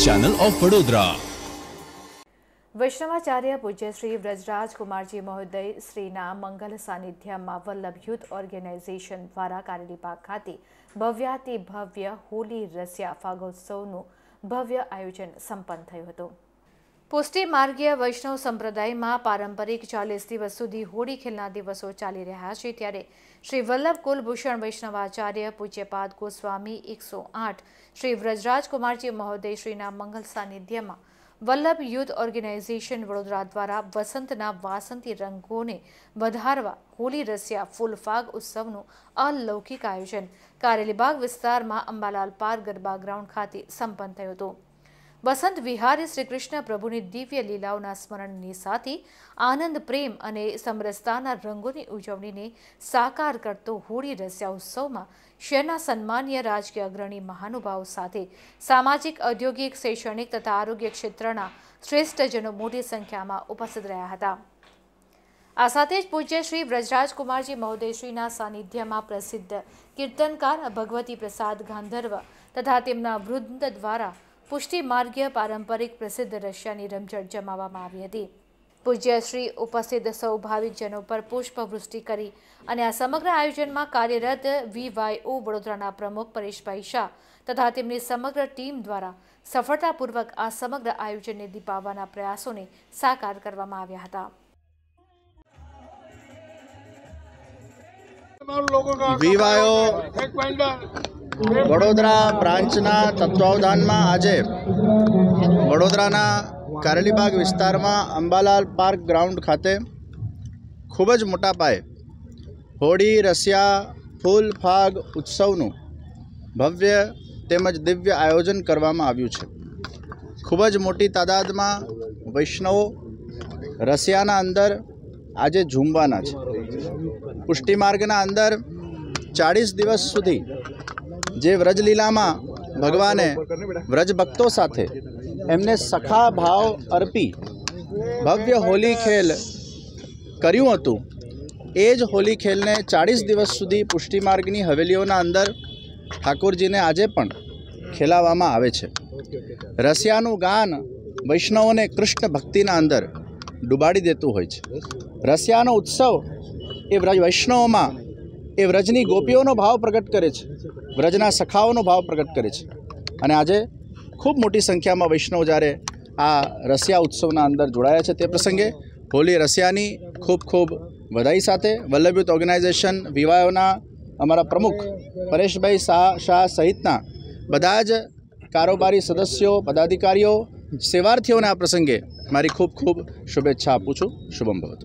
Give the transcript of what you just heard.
channel of Vadodara વૈષ્ણવાચાર્ય પૂજ્ય શ્રી વ્રજરાજ કુમારજી મહોદય શ્રીના મંગલ સાનિધ્યમાં Vallabh youth organisation દ્વારા કારેલીબાગ ખાતે ભવ્યાતિ ભવ્ય હોલી રસિયા ફાગોત્સવનું ભવ્ય આયોજન સંપન્ન થયું હતું પુષ્ટિ માર્ગીય વૈષ્ણવ સંપ્રદાયમાં પારંપરિક ચાલીસ દિવસ સુધી હોળી ખેલના દિવસો ચાલી રહ્યા છે ત્યારે શ્રી વલ્લભ કુલભૂષણ વૈષ્ણવાચાર્ય પૂજ્યપાદ ગોસ્વામી એકસો આઠ શ્રી વ્રજરાજકુમારજી મહોદય શ્રીના મંગલ સાનિધ્યમાં વલ્લભ યુથ ઓર્ગેનાઇઝેશન વડોદરા દ્વારા વસંતના વાસંતી રંગોને વધારવા હોલી રસિયા ફૂલફાગ ઉત્સવનું અલૌકિક આયોજન કારેલીબાગ વિસ્તારમાં અંબાલાલ પાર્ક ગરબા ગ્રાઉન્ડ ખાતે સંપન્ન થયું હતું વસંત વિહારે શ્રી કૃષ્ણ પ્રભુની દિવ્ય લીલાઓના સ્મરણની સાથે આનંદ પ્રેમ અને સમરસતાના રંગોની ઉજવણીને સાકાર કરતો હોળી રસિયા ઉત્સવમાં શહેરના સન્માનીય રાજકીય અગ્રણી મહાનુભાવ સાથે સામાજિક ઔદ્યોગિક શૈક્ષણિક તથા આરોગ્ય ક્ષેત્રના શ્રેષ્ઠજનો મોટી સંખ્યામાં ઉપસ્થિત રહ્યા હતા આ સાથે જ પૂજ્ય શ્રી વ્રજરાજકુમારજી મહોદયશ્રીના સાનિધ્યમાં પ્રસિદ્ધ કીર્તનકાર ભગવતી પ્રસાદ ગાંધર્વ તથા તેમના વૃદ્ધ દ્વારા પુષ્ટિ પારંપરિક પ્રસિદ્ધ રશિયાની રમઝટ જમાવવામાં આવી હતી પૂજ્યશ્રી ઉપસ્થિત સૌ ભાવિકજનો પર પુષ્પવૃષ્ટિ કરી અને આ સમગ્ર આયોજનમાં કાર્યરત વીવાયઓ વડોદરાના પ્રમુખ પરેશભાઈ શાહ તથા તેમની સમગ્ર ટીમ દ્વારા સફળતાપૂર્વક આ સમગ્ર આયોજનને દીપાવવાના પ્રયાસોને સાકાર કરવામાં આવ્યા હતા વીવાયો વડોદરા બ્રાન્ચના તત્વાવધાનમાં આજે વડોદરાના કારેલીબાગ વિસ્તારમાં અંબાલાલ પાર્ક ગ્રાઉન્ડ ખાતે ખૂબ જ મોટા પાયે હોળી રસિયા ફૂલ ફાગ ઉત્સવનું ભવ્ય તેમજ દિવ્ય આયોજન કરવામાં આવ્યું છે ખૂબ જ મોટી તાદાદમાં વૈષ્ણવો રશિયાના અંદર આજે ઝૂમવાના છે પુષ્ટિ માર્ગના અંદર ચાળીસ દિવસ સુધી જે વ્રજલીલામાં ભગવાને વ્રજ ભક્તો સાથે એમને સખા ભાવ અર્પી ભવ્ય હોલી ખેલ કર્યું હતું એ જ હોલી ખેલને ચાળીસ દિવસ સુધી પુષ્ટિમાર્ગની હવેલીઓના અંદર ઠાકોરજીને આજે પણ ખેલાવવામાં આવે છે રસિયાનું ગાન વૈષ્ણવોને કૃષ્ણ ભક્તિના અંદર ડૂબાડી દેતું હોય છે રસિયાનો ઉત્સવ એ વૈષ્ણવોમાં એ વ્રજની ગોપીઓનો ભાવ પ્રગટ કરે છે વ્રજના સખાઓનો ભાવ પ્રગટ કરે છે અને આજે ખૂબ મોટી સંખ્યામાં વૈષ્ણવ જ્યારે આ રસિયા ઉત્સવના અંદર જોડાયા છે તે પ્રસંગે હોલી રસિયાની ખૂબ ખૂબ વધાઈ સાથે વલ્લભયુત ઓર્ગેનાઇઝેશન વિવાયોના અમારા પ્રમુખ પરેશભાઈ શાહ શાહ સહિતના બધા જ કારોબારી સદસ્યો પદાધિકારીઓ સેવાર્થીઓને આ પ્રસંગે મારી ખૂબ ખૂબ શુભેચ્છા આપું છું શુભમ ભવત